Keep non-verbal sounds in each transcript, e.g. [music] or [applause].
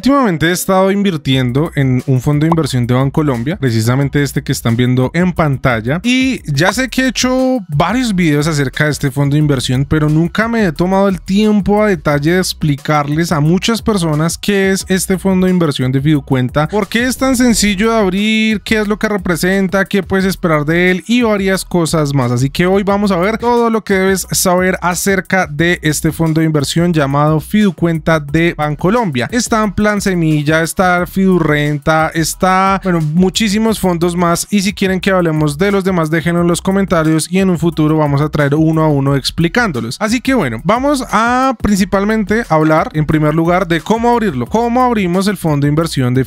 Últimamente he estado invirtiendo en un fondo de inversión de Colombia, precisamente este que están viendo en pantalla. Y ya sé que he hecho varios videos acerca de este fondo de inversión, pero nunca me he tomado el tiempo a detalle de explicarles a muchas personas qué es este fondo de inversión de Fiducuenta, por qué es tan sencillo de abrir, qué es lo que representa, qué puedes esperar de él y varias cosas más. Así que hoy vamos a ver todo lo que debes saber acerca de este fondo de inversión llamado Fiducuenta de Bancolombia. Está Semilla, está FiduRenta, está, bueno, muchísimos fondos más. Y si quieren que hablemos de los demás, déjenlo en los comentarios y en un futuro vamos a traer uno a uno explicándolos. Así que bueno, vamos a principalmente hablar en primer lugar de cómo abrirlo, cómo abrimos el fondo de inversión de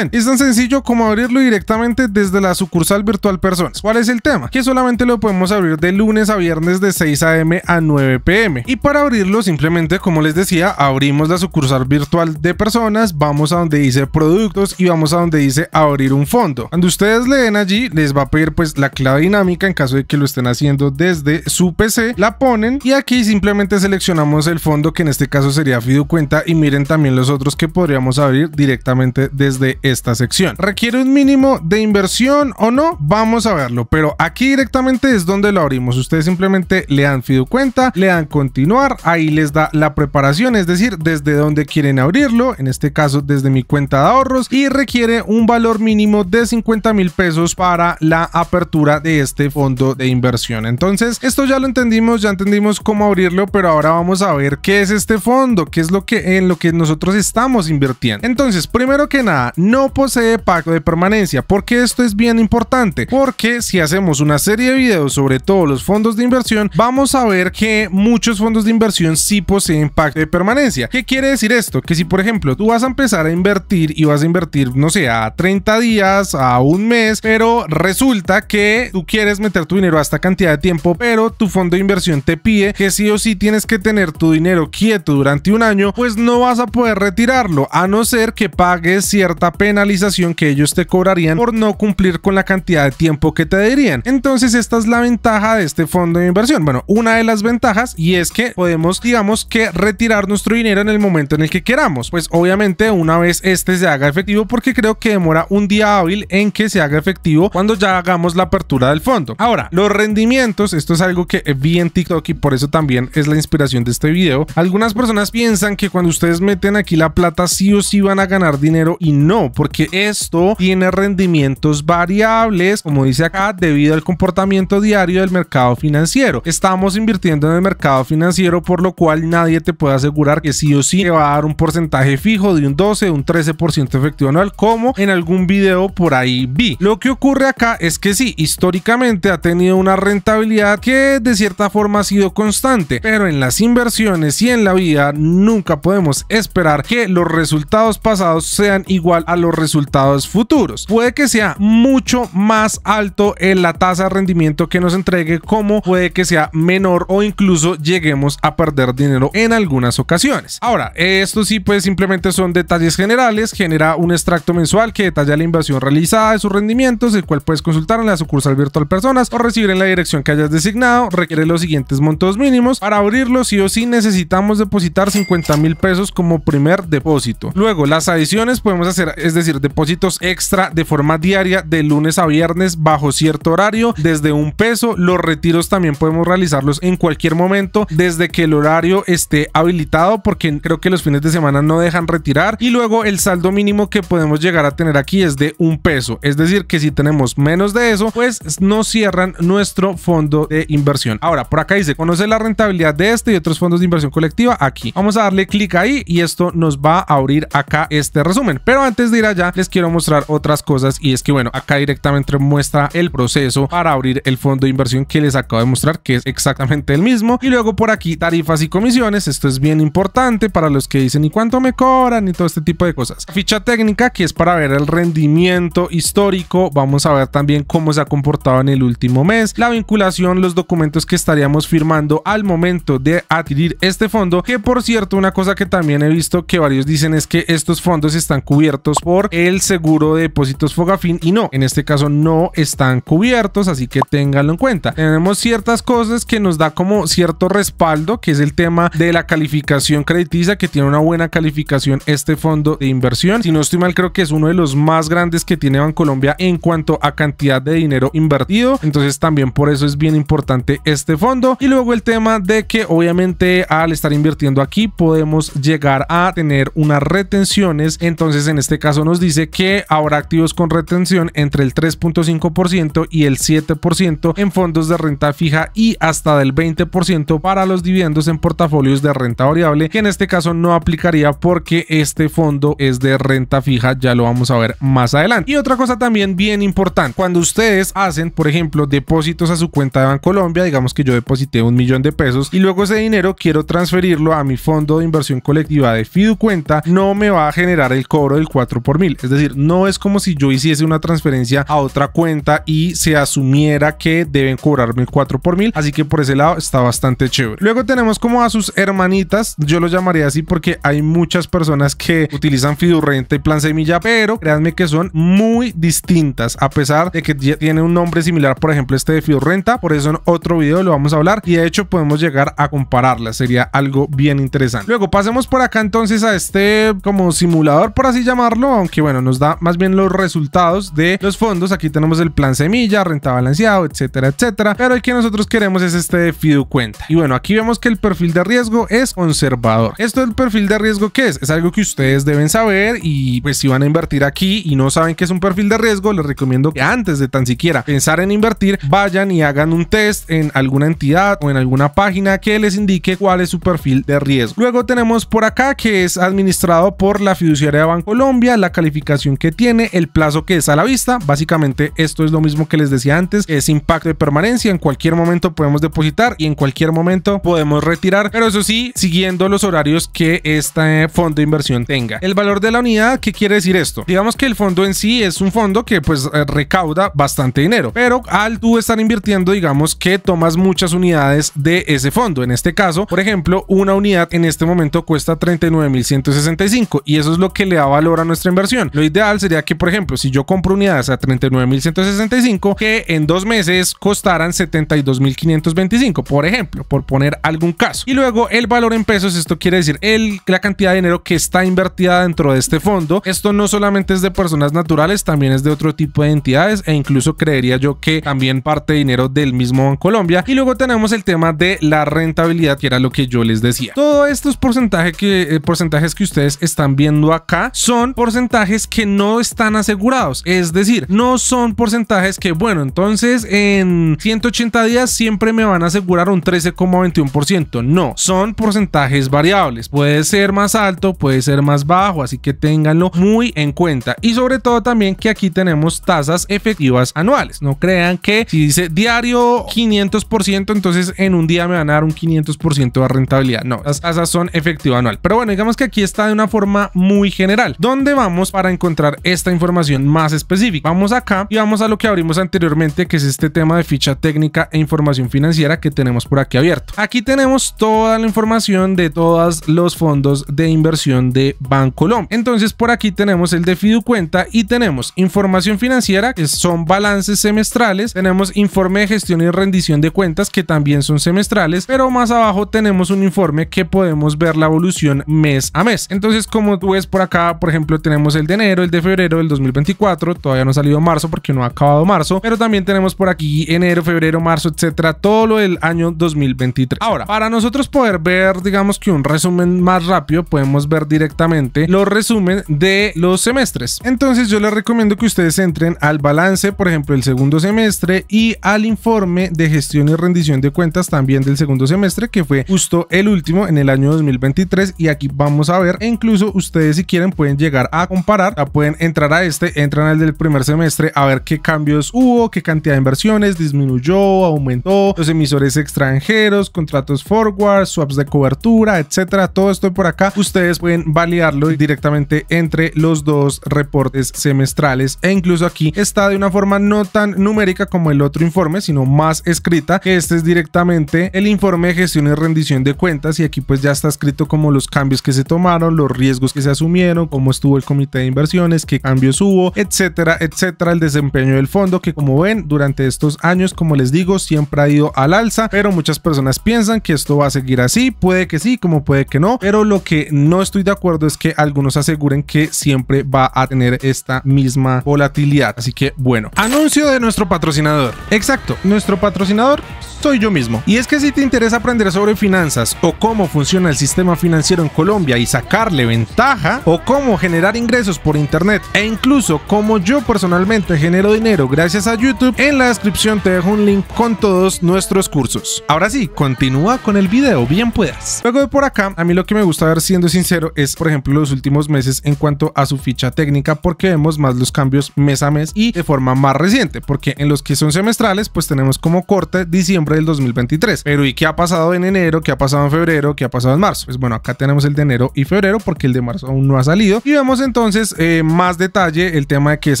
Y Es tan sencillo como abrirlo directamente desde la sucursal virtual personas. ¿Cuál es el tema? Que solamente lo podemos abrir de lunes a viernes de 6 a.m. a 9 p.m. Y para abrirlo simplemente, como les decía, abrimos la sucursal virtual de personas, vamos a donde dice productos y vamos a donde dice abrir un fondo. Cuando ustedes le den allí, les va a pedir pues la clave dinámica en caso de que lo estén haciendo desde su PC, la ponen y aquí simplemente seleccionamos el fondo que en este caso sería fiducuenta y miren también los otros que podríamos abrir directamente desde esta sección. ¿Requiere un mínimo de inversión o no? Vamos a verlo, pero aquí directamente es donde lo abrimos. Ustedes simplemente le dan cuenta le dan continuar, ahí les da la preparación, es decir, desde donde quieren abrirlo, en este caso desde mi cuenta de ahorros y requiere un valor mínimo de 50 mil pesos para la apertura de este fondo de inversión. Entonces, esto ya lo entendimos, ya entendimos cómo abrirlo, pero ahora vamos a ver qué es este fondo, qué es lo que en lo que nosotros estamos invirtiendo. Entonces, primero que nada, no posee pacto de permanencia, porque esto es bien importante, porque si hacemos una serie de videos sobre todos los fondos de inversión, vamos a ver que muchos fondos de inversión sí poseen pacto de permanencia. ¿Qué quiere decir esto? Que si por ejemplo tú vas a empezar a invertir y vas a invertir, no sé, a 30 días, a un mes, pero resulta que tú quieres meter tu dinero a esta cantidad de tiempo, pero tu fondo de inversión te pide que sí o sí tienes que tener tu dinero quieto durante un año, pues no vas a poder retirarlo, a no ser que pagues cierta penalización que ellos te cobrarían por no cumplir con la cantidad de tiempo que te dirían. Entonces esta es la ventaja de este fondo de inversión. Bueno, una de las ventajas y es que podemos, digamos que retirar nuestro dinero en el momento en el que queramos. Pues obviamente una vez este se haga efectivo porque creo que demora un día hábil en que se haga efectivo cuando ya hagamos la apertura del fondo. Ahora, los rendimientos, esto es algo que vi en TikTok y por eso también es la inspiración de este video. Algunas personas piensan que cuando ustedes meten aquí la plata sí o sí van a ganar dinero y no, porque esto tiene rendimientos variables, como dice acá, debido al comportamiento diario del mercado financiero. Estamos invirtiendo en el mercado financiero por lo cual nadie te puede asegurar que sí o sí te va a dar un porcentaje fijo de un 12, un 13% efectivo anual, como en algún video por ahí vi. Lo que ocurre acá es que sí, históricamente ha tenido una rentabilidad que de cierta forma ha sido constante, pero en las inversiones y en la vida nunca podemos esperar que los resultados pasados sean igual a los resultados futuros. Puede que sea mucho más alto en la tasa de rendimiento que nos entregue, como puede que sea menor o incluso lleguemos a perder dinero en algunas ocasiones. Ahora, esto sí pues simplemente son de detalles generales, genera un extracto mensual que detalla la inversión realizada de sus rendimientos, el cual puedes consultar en la sucursal virtual personas o recibir en la dirección que hayas designado. Requiere los siguientes montos mínimos. Para abrirlo, sí o sí necesitamos depositar 50 mil pesos como primer depósito. Luego, las adiciones podemos hacer, es decir, depósitos extra de forma diaria de lunes a viernes bajo cierto horario desde un peso. Los retiros también podemos realizarlos en cualquier momento desde que el horario esté habilitado porque creo que los fines de semana no dejan retirar y luego el saldo mínimo que podemos llegar a tener aquí es de un peso. Es decir, que si tenemos menos de eso, pues nos cierran nuestro fondo de inversión. Ahora, por acá dice, conoce la rentabilidad de este y otros fondos de inversión colectiva aquí. Vamos a darle clic ahí y esto nos va a abrir acá este resumen. Pero antes de ir allá, les quiero mostrar otras cosas y es que bueno, acá directamente muestra el proceso para abrir el fondo de inversión que les acabo de mostrar, que es exactamente el mismo. Y luego por aquí tarifas y comisiones. Esto es bien importante para los que dicen, ¿y cuánto me cobran? este tipo de cosas. Ficha técnica que es para ver el rendimiento histórico. Vamos a ver también cómo se ha comportado en el último mes. La vinculación, los documentos que estaríamos firmando al momento de adquirir este fondo. Que por cierto, una cosa que también he visto que varios dicen es que estos fondos están cubiertos por el seguro de depósitos Fogafin y no, en este caso no están cubiertos, así que ténganlo en cuenta. Tenemos ciertas cosas que nos da como cierto respaldo, que es el tema de la calificación crediticia, que tiene una buena calificación este este fondo de inversión. Si no estoy mal, creo que es uno de los más grandes que tiene Bancolombia en cuanto a cantidad de dinero invertido. Entonces también por eso es bien importante este fondo. Y luego el tema de que obviamente al estar invirtiendo aquí podemos llegar a tener unas retenciones. Entonces en este caso nos dice que habrá activos con retención entre el 3.5% y el 7% en fondos de renta fija y hasta del 20% para los dividendos en portafolios de renta variable, que en este caso no aplicaría porque este este fondo es de renta fija, ya lo vamos a ver más adelante. Y otra cosa también bien importante, cuando ustedes hacen, por ejemplo, depósitos a su cuenta de Banco Bancolombia, digamos que yo deposité un millón de pesos y luego ese dinero quiero transferirlo a mi fondo de inversión colectiva de Fiducuenta, no me va a generar el cobro del 4 por mil. Es decir, no es como si yo hiciese una transferencia a otra cuenta y se asumiera que deben cobrarme el 4 por mil. Así que por ese lado está bastante chévere. Luego tenemos como a sus hermanitas, yo lo llamaría así porque hay muchas personas que utilizan utilizan renta y Plan Semilla, pero créanme que son muy distintas, a pesar de que tiene un nombre similar, por ejemplo, este de renta Por eso en otro video lo vamos a hablar y de hecho podemos llegar a compararlas. Sería algo bien interesante. Luego pasemos por acá entonces a este como simulador, por así llamarlo, aunque bueno, nos da más bien los resultados de los fondos. Aquí tenemos el plan semilla, renta balanceado, etcétera, etcétera. Pero el que nosotros queremos es este de Fidu cuenta. Y bueno, aquí vemos que el perfil de riesgo es conservador. Esto el perfil de riesgo, ¿qué es? Es algo que usted ustedes deben saber y pues si van a invertir aquí y no saben que es un perfil de riesgo, les recomiendo que antes de tan siquiera pensar en invertir, vayan y hagan un test en alguna entidad o en alguna página que les indique cuál es su perfil de riesgo. Luego tenemos por acá que es administrado por la fiduciaria de Banco Colombia, la calificación que tiene, el plazo que es a la vista. Básicamente esto es lo mismo que les decía antes, es impacto de permanencia, en cualquier momento podemos depositar y en cualquier momento podemos retirar, pero eso sí, siguiendo los horarios que este fondo de inversión tenga. El valor de la unidad, ¿qué quiere decir esto? Digamos que el fondo en sí es un fondo que pues eh, recauda bastante dinero, pero al tú estar invirtiendo, digamos que tomas muchas unidades de ese fondo. En este caso, por ejemplo, una unidad en este momento cuesta 39.165 y eso es lo que le da valor a nuestra inversión. Lo ideal sería que, por ejemplo, si yo compro unidades a 39.165, que en dos meses costaran 72.525, por ejemplo, por poner algún caso. Y luego el valor en pesos, esto quiere decir el, la cantidad de dinero que está invertido dentro de este fondo. Esto no solamente es de personas naturales, también es de otro tipo de entidades e incluso creería yo que también parte dinero del mismo en colombia Y luego tenemos el tema de la rentabilidad, que era lo que yo les decía. Todos estos porcentajes que, eh, porcentajes que ustedes están viendo acá son porcentajes que no están asegurados. Es decir, no son porcentajes que, bueno, entonces en 180 días siempre me van a asegurar un 13,21%. No, son porcentajes variables. Puede ser más alto, puede ser más más bajo, así que ténganlo muy en cuenta. Y sobre todo también que aquí tenemos tasas efectivas anuales. No crean que si dice diario 500%, entonces en un día me van a dar un 500% de rentabilidad. No, las tasas son efectivo anual. Pero bueno, digamos que aquí está de una forma muy general. ¿Dónde vamos para encontrar esta información más específica? Vamos acá y vamos a lo que abrimos anteriormente, que es este tema de ficha técnica e información financiera que tenemos por aquí abierto. Aquí tenemos toda la información de todos los fondos de inversión de Bancolomb, Entonces por aquí tenemos el de Fiducuenta y tenemos información financiera, que son balances semestrales, tenemos informe de gestión y rendición de cuentas, que también son semestrales, pero más abajo tenemos un informe que podemos ver la evolución mes a mes. Entonces como tú ves por acá, por ejemplo, tenemos el de enero, el de febrero del 2024, todavía no ha salido marzo porque no ha acabado marzo, pero también tenemos por aquí enero, febrero, marzo, etcétera, todo lo del año 2023. Ahora, para nosotros poder ver, digamos que un resumen más rápido, podemos ver directamente los resumen de los semestres. Entonces yo les recomiendo que ustedes entren al balance, por ejemplo, el segundo semestre y al informe de gestión y rendición de cuentas también del segundo semestre, que fue justo el último en el año 2023 y aquí vamos a ver, incluso ustedes si quieren pueden llegar a comparar, pueden entrar a este, entran al del primer semestre a ver qué cambios hubo, qué cantidad de inversiones disminuyó, aumentó, los emisores extranjeros, contratos forward, swaps de cobertura, etcétera, todo esto por acá, ustedes pueden validar y directamente entre los dos reportes semestrales e incluso aquí está de una forma no tan numérica como el otro informe sino más escrita que este es directamente el informe de gestión y rendición de cuentas y aquí pues ya está escrito como los cambios que se tomaron los riesgos que se asumieron cómo estuvo el comité de inversiones qué cambios hubo etcétera etcétera el desempeño del fondo que como ven durante estos años como les digo siempre ha ido al alza pero muchas personas piensan que esto va a seguir así puede que sí como puede que no pero lo que no estoy de acuerdo es que algunos aseguren que siempre va a tener esta misma volatilidad. Así que bueno, anuncio de nuestro patrocinador. Exacto, nuestro patrocinador soy yo mismo. Y es que si te interesa aprender sobre finanzas o cómo funciona el sistema financiero en Colombia y sacarle ventaja, o cómo generar ingresos por internet, e incluso cómo yo personalmente genero dinero gracias a YouTube, en la descripción te dejo un link con todos nuestros cursos. Ahora sí, continúa con el video, bien puedas. Luego de por acá, a mí lo que me gusta ver siendo sincero es, por ejemplo, los últimos meses en cuanto a su ficha técnica, porque vemos más los cambios mes a mes y de forma más reciente, porque en los que son semestrales, pues tenemos como corte diciembre del 2023. Pero ¿y qué ha pasado en enero? ¿Qué ha pasado en febrero? ¿Qué ha pasado en marzo? Pues bueno, acá tenemos el de enero y febrero, porque el de marzo aún no ha salido. Y vemos entonces eh, más detalle el tema de que es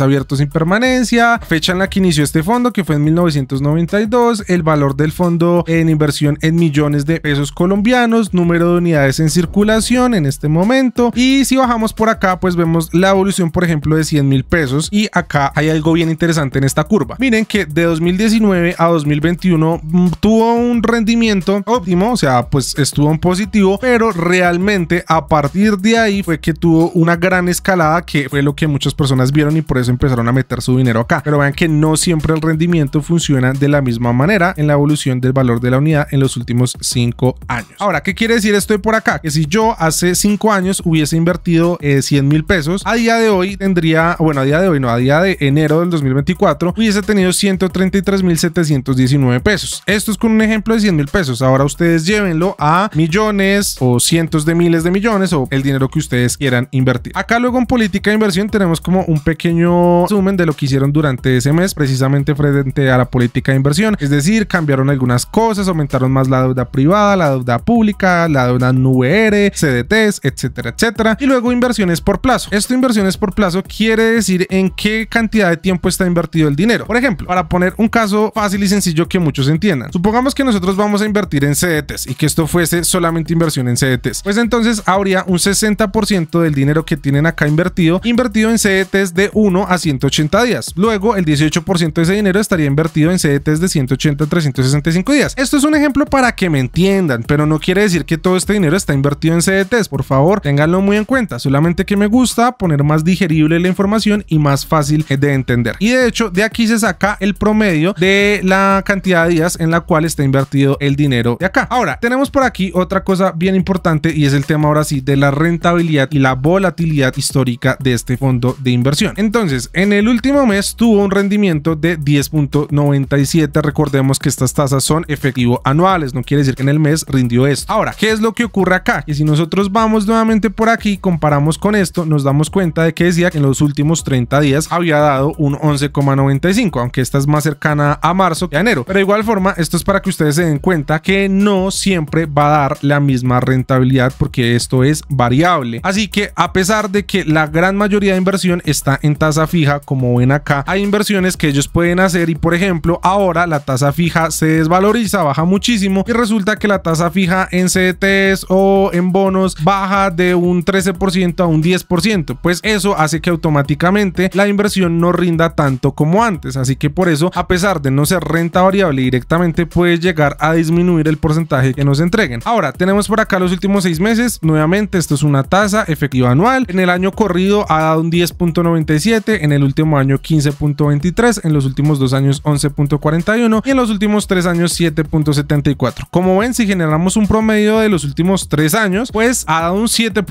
abierto sin permanencia, fecha en la que inició este fondo, que fue en 1992, el valor del fondo en inversión en millones de pesos colombianos, número de unidades en circulación en este momento y si bajamos por acá, pues vemos la evolución, por ejemplo, de 100 mil pesos. Y acá hay algo bien interesante en esta curva. Miren que de 2019 a 2021 mm, tuvo un rendimiento óptimo, o sea, pues estuvo en positivo, pero realmente a partir de ahí fue que tuvo una gran escalada que fue lo que muchas personas vieron y por eso empezaron a meter su dinero acá. Pero vean que no siempre el rendimiento funciona de la misma manera en la evolución del valor de la unidad en los últimos 5 años. Ahora, ¿qué quiere decir esto de por acá? Que si yo hace 5 años hubiese invertido 100 eh, mil pesos, a día de hoy tendría, bueno, a día de hoy no, a día de enero del 2024, hubiese tenido 133 mil 719 pesos. Esto es con un ejemplo de 100 mil pesos. Ahora ustedes llévenlo a millones o cientos de miles de millones o el dinero que ustedes quieran invertir. Acá luego en política de inversión tenemos como un pequeño resumen de lo que hicieron durante ese mes, precisamente frente a la política de inversión. Es decir, cambiaron algunas cosas, aumentaron más la deuda privada, la deuda pública, la deuda NUR, CDTs, etcétera, etcétera. Y luego inversiones por plazo. Esto inversiones por plazo quiere decir en qué cantidad de tiempo está invertido el dinero. Por ejemplo, para poner un caso fácil y sencillo que muchos entiendan. Supongamos que nosotros vamos a invertir en CDTs y que esto fuese solamente inversión en CDTs. Pues entonces habría un 60% del dinero que tienen acá invertido, invertido en CDTs de 1 a 180 días. Luego el 18% de ese dinero estaría invertido en CDTs de 180 a 365 días. Esto es un ejemplo para que me entiendan, pero no quiere decir que todo este dinero está invertido en CDTs. Por favor, tengan Ténganlo muy en cuenta, solamente que me gusta poner más digerible la información y más fácil de entender. Y de hecho, de aquí se saca el promedio de la cantidad de días en la cual está invertido el dinero de acá. Ahora, tenemos por aquí otra cosa bien importante y es el tema ahora sí de la rentabilidad y la volatilidad histórica de este fondo de inversión. Entonces, en el último mes tuvo un rendimiento de 10.97. Recordemos que estas tasas son efectivo anuales, no quiere decir que en el mes rindió esto. Ahora, ¿qué es lo que ocurre acá? y si nosotros vamos nuevamente por aquí comparamos con esto, nos damos cuenta de que decía que en los últimos 30 días había dado un 11,95, aunque esta es más cercana a marzo que a enero. Pero igual forma, esto es para que ustedes se den cuenta que no siempre va a dar la misma rentabilidad porque esto es variable. Así que a pesar de que la gran mayoría de inversión está en tasa fija, como ven acá, hay inversiones que ellos pueden hacer y por ejemplo, ahora la tasa fija se desvaloriza, baja muchísimo y resulta que la tasa fija en CDTs o en bonos baja de un 13% a un 10%, pues eso hace que automáticamente la inversión no rinda tanto como antes, así que por eso, a pesar de no ser renta variable directamente, puede llegar a disminuir el porcentaje que nos entreguen. Ahora, tenemos por acá los últimos seis meses, nuevamente esto es una tasa efectiva anual, en el año corrido ha dado un 10.97, en el último año 15.23, en los últimos dos años 11.41 y en los últimos tres años 7.74. Como ven, si generamos un promedio de los últimos tres años, pues ha dado un 7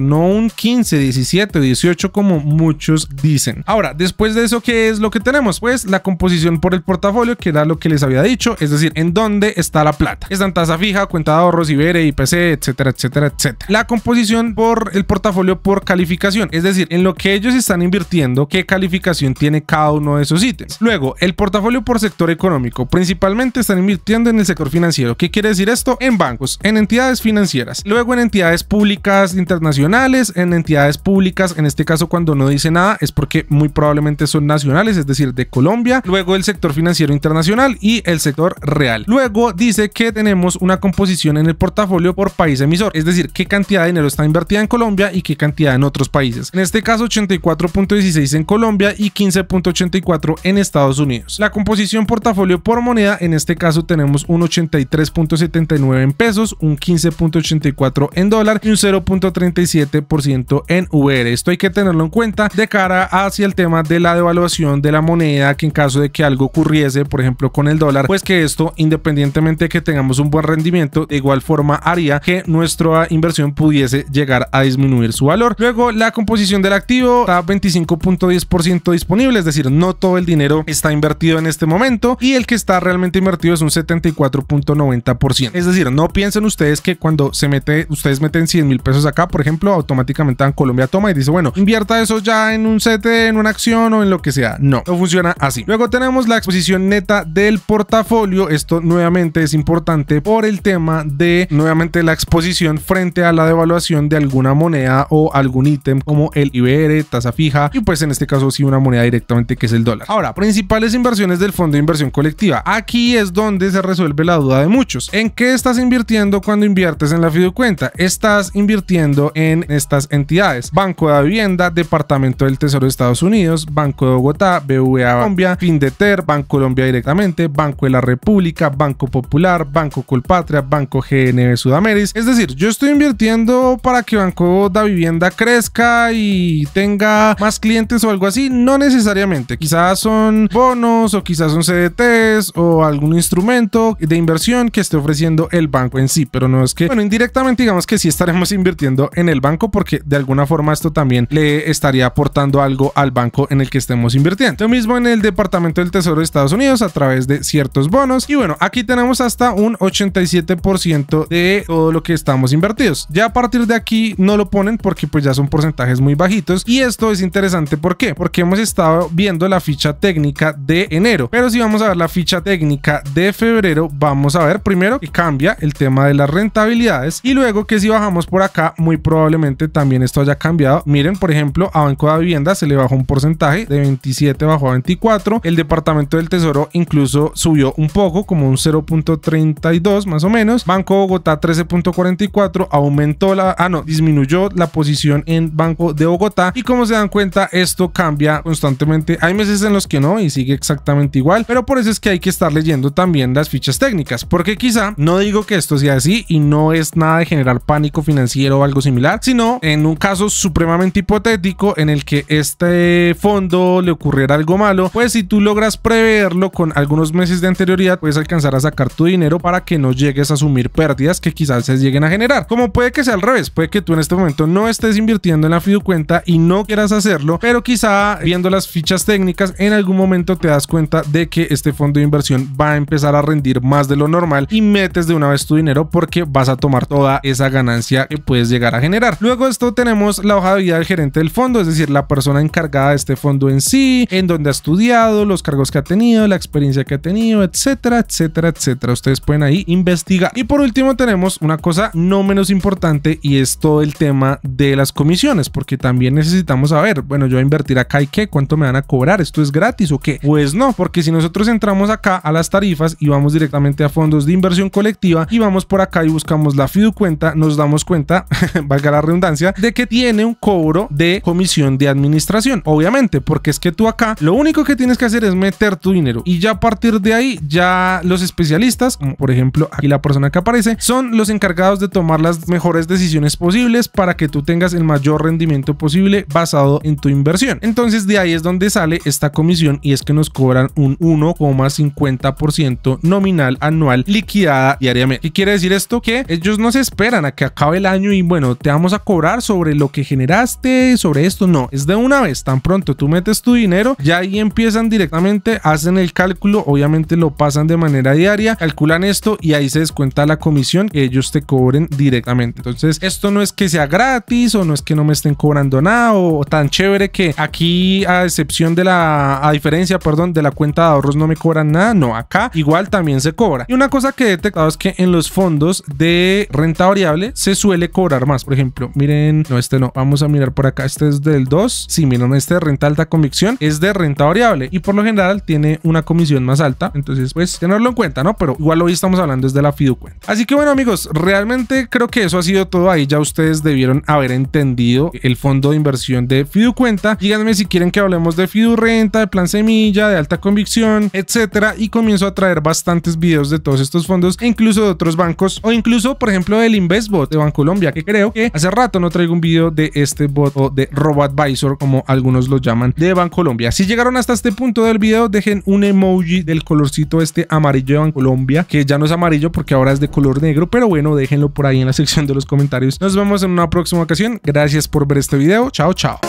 no un 15, 17, 18 como muchos dicen. Ahora, después de eso, ¿qué es lo que tenemos? Pues la composición por el portafolio, que era lo que les había dicho, es decir, en dónde está la plata. ¿Es en tasa fija, cuenta de ahorros, IBERE, IPC, etcétera, etcétera, etcétera. La composición por el portafolio por calificación, es decir, en lo que ellos están invirtiendo, qué calificación tiene cada uno de esos ítems. Luego, el portafolio por sector económico, principalmente están invirtiendo en el sector financiero. ¿Qué quiere decir esto? En bancos, en entidades financieras, luego en entidades públicas, internacionales, en entidades públicas, en este caso cuando no dice nada es porque muy probablemente son nacionales, es decir, de Colombia, luego el sector financiero internacional y el sector real. Luego dice que tenemos una composición en el portafolio por país emisor, es decir, qué cantidad de dinero está invertida en Colombia y qué cantidad en otros países. En este caso 84.16 en Colombia y 15.84 en Estados Unidos. La composición portafolio por moneda, en este caso tenemos un 83.79 en pesos, un 15.84 en dólar y un 0. 37% en VR. Esto hay que tenerlo en cuenta de cara hacia el tema de la devaluación de la moneda, que en caso de que algo ocurriese, por ejemplo con el dólar, pues que esto, independientemente de que tengamos un buen rendimiento, de igual forma haría que nuestra inversión pudiese llegar a disminuir su valor. Luego, la composición del activo está 25.10% disponible, es decir, no todo el dinero está invertido en este momento y el que está realmente invertido es un 74.90%. Es decir, no piensen ustedes que cuando se mete, ustedes meten 100 mil pesos acá por ejemplo, automáticamente en Colombia toma y dice, bueno, invierta eso ya en un CT, en una acción o en lo que sea. No, no funciona así. Luego tenemos la exposición neta del portafolio. Esto nuevamente es importante por el tema de, nuevamente, la exposición frente a la devaluación de alguna moneda o algún ítem como el IBR, tasa fija y pues en este caso sí una moneda directamente que es el dólar. Ahora, principales inversiones del fondo de inversión colectiva. Aquí es donde se resuelve la duda de muchos. ¿En qué estás invirtiendo cuando inviertes en la fiducuenta? Estás invirtiendo en estas entidades. Banco de Vivienda, Departamento del Tesoro de Estados Unidos, Banco de Bogotá, BVA Colombia, Findeter, Banco Colombia directamente, Banco de la República, Banco Popular, Banco Colpatria, Banco Gn Sudameris. Es decir, yo estoy invirtiendo para que Banco de Vivienda crezca y tenga más clientes o algo así. No necesariamente. Quizás son bonos o quizás son CDTs o algún instrumento de inversión que esté ofreciendo el banco en sí, pero no es que, bueno, indirectamente digamos que sí estaremos [laughs] invirtiendo en el banco porque de alguna forma esto también le estaría aportando algo al banco en el que estemos invirtiendo. Lo mismo en el Departamento del Tesoro de Estados Unidos a través de ciertos bonos. Y bueno, aquí tenemos hasta un 87% de todo lo que estamos invertidos. Ya a partir de aquí no lo ponen porque pues ya son porcentajes muy bajitos. Y esto es interesante, ¿por Porque hemos estado viendo la ficha técnica de enero. Pero si vamos a ver la ficha técnica de febrero, vamos a ver primero que cambia el tema de las rentabilidades y luego que si bajamos por acá muy probablemente también esto haya cambiado. Miren, por ejemplo, a Banco de Vivienda se le bajó un porcentaje de 27 bajó a 24. El Departamento del Tesoro incluso subió un poco, como un 0.32 más o menos. Banco Bogotá 13.44 aumentó la, ah no, disminuyó la posición en Banco de Bogotá y como se dan cuenta esto cambia constantemente. Hay meses en los que no y sigue exactamente igual, pero por eso es que hay que estar leyendo también las fichas técnicas, porque quizá no digo que esto sea así y no es nada de generar pánico financiero algo similar, sino en un caso supremamente hipotético en el que este fondo le ocurriera algo malo, pues si tú logras preverlo con algunos meses de anterioridad, puedes alcanzar a sacar tu dinero para que no llegues a asumir pérdidas que quizás se lleguen a generar. Como puede que sea al revés, puede que tú en este momento no estés invirtiendo en la cuenta y no quieras hacerlo, pero quizá viendo las fichas técnicas en algún momento te das cuenta de que este fondo de inversión va a empezar a rendir más de lo normal y metes de una vez tu dinero porque vas a tomar toda esa ganancia que puedes llegar a generar. Luego esto tenemos la hoja de vida del gerente del fondo, es decir, la persona encargada de este fondo en sí, en donde ha estudiado, los cargos que ha tenido, la experiencia que ha tenido, etcétera, etcétera, etcétera. Ustedes pueden ahí investigar. Y por último tenemos una cosa no menos importante y es todo el tema de las comisiones, porque también necesitamos saber, bueno, yo voy a invertir acá y qué, cuánto me van a cobrar, esto es gratis o qué. Pues no, porque si nosotros entramos acá a las tarifas y vamos directamente a fondos de inversión colectiva y vamos por acá y buscamos la FIDU cuenta, nos damos cuenta [laughs] [laughs] valga la redundancia, de que tiene un cobro de comisión de administración. Obviamente, porque es que tú acá lo único que tienes que hacer es meter tu dinero y ya a partir de ahí ya los especialistas, como por ejemplo aquí la persona que aparece, son los encargados de tomar las mejores decisiones posibles para que tú tengas el mayor rendimiento posible basado en tu inversión. Entonces de ahí es donde sale esta comisión y es que nos cobran un 1,50% nominal anual liquidada diariamente. ¿Qué quiere decir esto? Que ellos no se esperan a que acabe el año y bueno, bueno, te vamos a cobrar sobre lo que generaste, sobre esto. No, es de una vez, tan pronto tú metes tu dinero, ya ahí empiezan directamente, hacen el cálculo, obviamente lo pasan de manera diaria, calculan esto y ahí se descuenta la comisión que ellos te cobren directamente. Entonces, esto no es que sea gratis o no es que no me estén cobrando nada o, tan chévere que aquí a excepción de la, a diferencia, perdón, de la cuenta de ahorros no me cobran nada. No, acá igual también se cobra. Y una cosa que he detectado es que en los fondos de renta variable se suele cobrar más. Por ejemplo, miren, no, este no. Vamos a mirar por acá. Este es del 2. si miren, este de renta alta convicción es de renta variable y por lo general tiene una comisión más alta. Entonces, pues, tenerlo en cuenta, ¿no? Pero igual hoy estamos hablando desde la FIDUCuenta. Así que bueno, amigos, realmente creo que eso ha sido todo. Ahí ya ustedes debieron haber entendido el fondo de inversión de FIDUCuenta. Díganme si quieren que hablemos de FIDU renta, de plan semilla, de alta convicción, etcétera. Y comienzo a traer bastantes videos de todos estos fondos e incluso de otros bancos o incluso, por ejemplo, del Investbot de Bancolombia, que creen? que hace rato no traigo un video de este bot o de RoboAdvisor, como algunos lo llaman, de Bancolombia. Si llegaron hasta este punto del video, dejen un emoji del colorcito este amarillo de Bancolombia, que ya no es amarillo porque ahora es de color negro, pero bueno, déjenlo por ahí en la sección de los comentarios. Nos vemos en una próxima ocasión. Gracias por ver este video. Chao, chao.